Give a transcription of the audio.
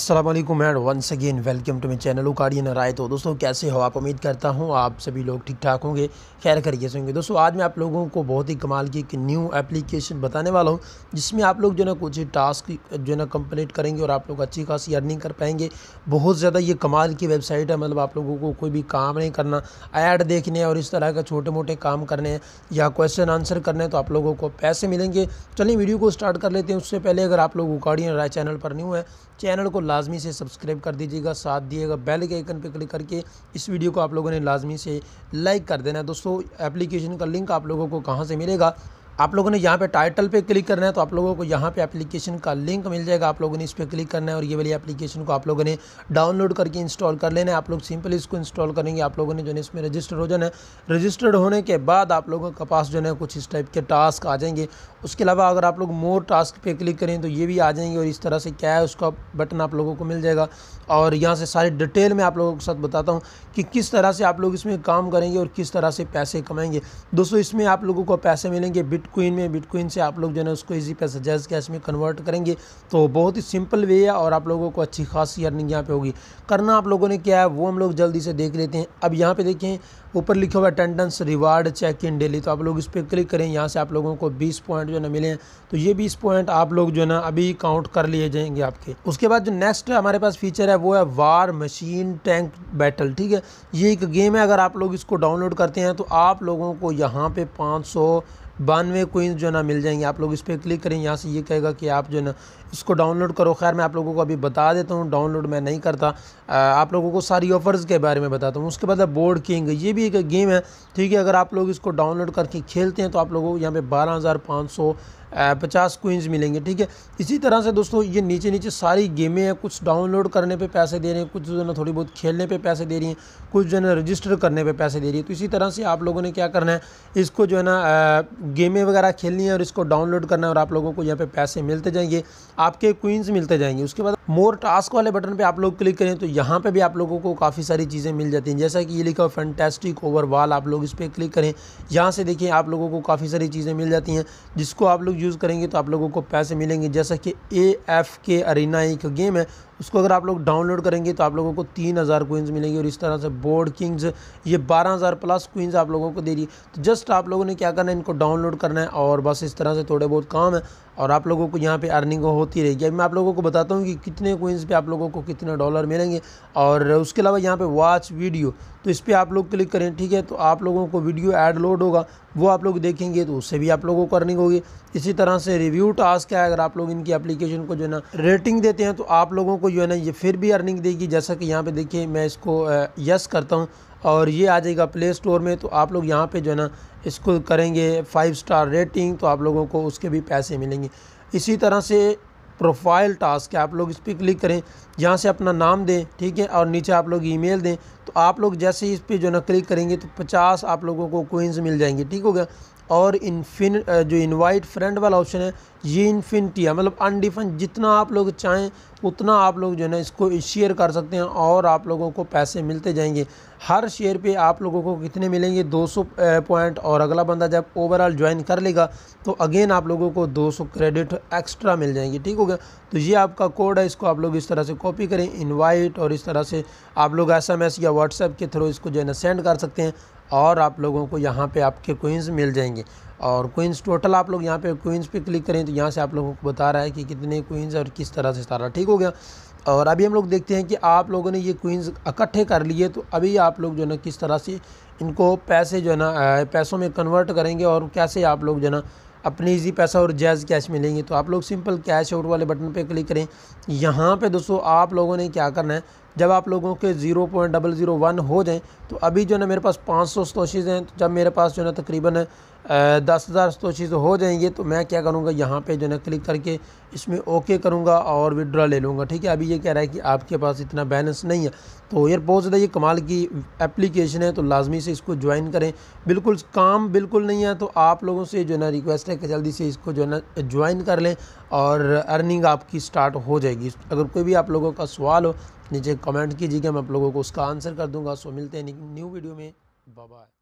Aslam and once again welcome to my channel उकाड़ियन राय तो दोस्तों कैसे हो आप उम्मीद करता हूँ आप सभी लोग ठीक ठाक होंगे खैर करिए होंगे दोस्तों आज मैं आप लोगों को बहुत ही कमाल की एक न्यू एप्लीकेशन बताने वाला हूँ जिसमें आप लोग जो ना कुछ टास्क जो ना कंप्लीट करेंगे और आप लोग अच्छी खासी अर्निंग कर पाएंगे बहुत ज़्यादा ये कमाल की वेबसाइट है मतलब आप लोगों को कोई भी काम नहीं करना ऐड देखने और इस तरह का छोटे मोटे काम करने हैं या क्वेश्चन आंसर करने हैं तो आप लोगों को पैसे मिलेंगे चलिए वीडियो को स्टार्ट कर लेते हैं उससे पहले अगर आप लोग उकाड़ियन राय चैनल पर न्यू है चैनल को लाजमी से सब्सक्राइब कर दीजिएगा साथ दिएगा बेल के आइकन पर क्लिक करके इस वीडियो को आप लोगों ने लाजमी से लाइक कर देना दोस्तों एप्लीकेशन का लिंक आप लोगों को कहाँ से मिलेगा आप लोगों ने यहाँ पे टाइटल पे क्लिक करना है तो आप लोगों को यहाँ पे एप्लीकेशन का लिंक मिल जाएगा आप लोगों ने इस पर क्लिक करना है और ये वाली एप्लीकेशन को आप लोगों ने डाउनलोड करके इंस्टॉल कर लेना है आप लोग सिंपल इसको इंस्टॉल करेंगे आप लोगों ने जो है इसमें रजिस्टर हो जाना है रजिस्टर्ड होने के बाद आप लोगों के पास जो है कुछ इस टाइप के टास्क आ जाएंगे उसके अलावा अगर आप लोग मोर टास्क पर क्लिक करें तो ये भी आ जाएंगे और इस तरह से क्या है उसका बटन आप लोगों को मिल जाएगा और यहाँ से सारी डिटेल में आप लोगों के साथ बताता हूँ कि किस तरह से आप लोग इसमें काम करेंगे और किस तरह से पैसे कमाएंगे दोस्तों इसमें आप लोगों को पैसे मिलेंगे बिट बिटकॉइन में बिटकॉइन से आप लोग जो है ना उसको इजी पैसे जैज कैश में कन्वर्ट करेंगे तो बहुत ही सिंपल वे है और आप लोगों को अच्छी खासी अर्निंग यहाँ पे होगी करना आप लोगों ने क्या है वो हम लोग जल्दी से देख लेते हैं अब यहाँ पे देखें ऊपर लिखा हुआ attendance reward check in daily तो आप लोग इस पर क्लिक करें यहाँ से आप लोगों को बीस पॉइंट जो है ना मिले हैं तो ये बीस पॉइंट आप लोग जो है ना अभी काउंट कर लिए जाएंगे आपके उसके बाद जो नेक्स्ट हमारे पास फीचर है वो है वार मशीन टैंक बैटल ठीक है ये एक गेम है अगर आप लोग इसको डाउनलोड करते हैं तो आप लोगों को यहाँ पे 500 बानवे कोइंस जो ना मिल जाएंगे आप लोग इस पर क्लिक करें यहाँ से ये कहेगा कि आप जो ना इसको डाउनलोड करो खैर मैं आप लोगों को अभी बता देता हूँ डाउनलोड मैं नहीं करता आप लोगों को सारी ऑफर्स के बारे में बताता हूँ उसके बाद है बोर्ड किंग ये भी एक गेम है ठीक है अगर आप लोग इसको डाउनलोड करके खेलते हैं तो आप लोगों को यहाँ पे बारह पचास क्वींस मिलेंगे ठीक है इसी तरह से दोस्तों ये नीचे नीचे सारी गेमें हैं कुछ डाउनलोड करने पे पैसे दे रहे हैं कुछ जो है ना थोड़ी बहुत खेलने पे पैसे दे रही हैं कुछ जो है रजिस्टर करने पे पैसे दे रही है तो इसी तरह से आप लोगों ने क्या करना है इसको जो है ना गेमें वगैरह खेलनी है और इसको डाउनलोड करना है और आप लोगों को यहाँ पर पैसे मिलते जाएंगे आपके क्वींस मिलते जाएंगे उसके बाद मोर टास्क वाले बटन पर आप लोग क्लिक करें तो यहाँ पर भी आप लोगों को काफ़ी सारी चीज़ें मिल जाती हैं जैसा कि ये लिखा फैंटेस्टिक ओवर आप लोग इस पर क्लिक करें यहाँ से देखिए आप लोगों को काफ़ी सारी चीज़ें मिल जाती हैं जिसको आप लोग यूज़ करेंगे तो आप लोगों को पैसे मिलेंगे जैसा कि ए एफ के अरीना एक गेम है उसको अगर आप लोग डाउनलोड करेंगे तो आप लोगों को तीन हज़ार कोइंस मिलेंगी और इस तरह से बोर्ड किंग्स ये बारह हज़ार प्लस कोइंस आप लोगों को दे रही तो जस्ट आप लोगों ने क्या करना है इनको डाउनलोड करना है और बस इस तरह से थोड़े बहुत काम है और आप लोगों को यहाँ पे अर्निंग होती रहेगी अभी मैं आप लोगों को बताता हूँ कि कितने कोइंस पे आप लोगों को कितने डॉलर मिलेंगे और उसके अलावा यहाँ पे वॉच वीडियो तो इस पर आप लोग क्लिक करें ठीक है तो आप लोगों को वीडियो ऐड लोड होगा वो आप लोग देखेंगे तो उससे भी आप लोगों को अर्निंग होगी इसी तरह से रिव्यू टास्क है अगर आप लोग इनकी एप्लीकेशन को जो है ना रेटिंग देते हैं तो आप लोगों को जो है ना ये फिर भी अर्निंग देगी जैसा कि यहाँ पे देखिए मैं इसको यस करता हूँ और ये आ जाएगा प्ले स्टोर में तो आप लोग यहाँ पे जो है ना इसको करेंगे फाइव स्टार रेटिंग तो आप लोगों को उसके भी पैसे मिलेंगे इसी तरह से प्रोफाइल टास्क है आप लोग इस पर क्लिक करें यहाँ से अपना नाम दें ठीक है और नीचे आप लोग ई दें तो आप लोग जैसे ही इस पर जो ना क्लिक करेंगे तो पचास आप लोगों को कोइंस मिल जाएंगे ठीक हो गया और इनफिन जो इनवाइट फ्रेंड वाला ऑप्शन है ये इनफिनटी है मतलब अनडिफाइन जितना आप लोग चाहें उतना आप लोग जो है ना इसको शेयर कर सकते हैं और आप लोगों को पैसे मिलते जाएंगे हर शेयर पे आप लोगों को कितने मिलेंगे 200 पॉइंट और अगला बंदा जब ओवरऑल ज्वाइन कर लेगा तो अगेन आप लोगों को 200 क्रेडिट एक्स्ट्रा मिल जाएंगे ठीक हो गया तो ये आपका कोड है इसको आप लोग इस तरह से कॉपी करें इनवाइट और इस तरह से आप लोग एस या व्हाट्सएप के थ्रू इसको जो है ना सेंड कर सकते हैं और आप लोगों को यहाँ पे आपके कोइंस मिल जाएंगे और कोइंस टोटल आप लोग यहाँ पे कोइंस पे क्लिक करें तो यहाँ से आप लोगों को बता रहा है कि कितने कोइंस और किस तरह से सारा ठीक हो गया और अभी हम लोग देखते हैं कि आप लोगों ने ये क्वींस इकट्ठे कर लिए तो अभी आप लोग जो है ना किस तरह से इनको पैसे जो है ना पैसों में कन्वर्ट करेंगे और कैसे आप लोग जो है ना अपनी इजी पैसा और जायज़ कैश मिलेंगे तो आप लोग सिंपल कैश आउट वाले बटन पे क्लिक करें यहाँ पे दोस्तों आप लोगों ने क्या करना है जब आप लोगों के zero point double zero one हो जाएँ तो अभी जो है ना मेरे पास पाँच सौ स्तोशीज़ हैं जब मेरे पास जो है ना तकरीबन दस हज़ार तो चीज़ हो जाएंगे तो मैं क्या करूँगा यहाँ पे जो है क्लिक करके इसमें ओके करूँगा और विड्रा ले लूँगा ठीक है अभी ये कह रहा है कि आपके पास इतना बैलेंस नहीं है तो यार बहुत ज़्यादा ये कमाल की एप्लीकेशन है तो लाजमी से इसको ज्वाइन करें बिल्कुल काम बिल्कुल नहीं है तो आप लोगों से जो है ना रिक्वेस्ट है कि जल्दी से इसको जो है ना ज्वाइन कर लें और अर्निंग आपकी स्टार्ट हो जाएगी अगर कोई भी आप लोगों का सवाल हो नीचे कमेंट कीजिएगा मैं आप लोगों को उसका आंसर कर दूँगा सो मिलते हैं न्यू वीडियो में बाय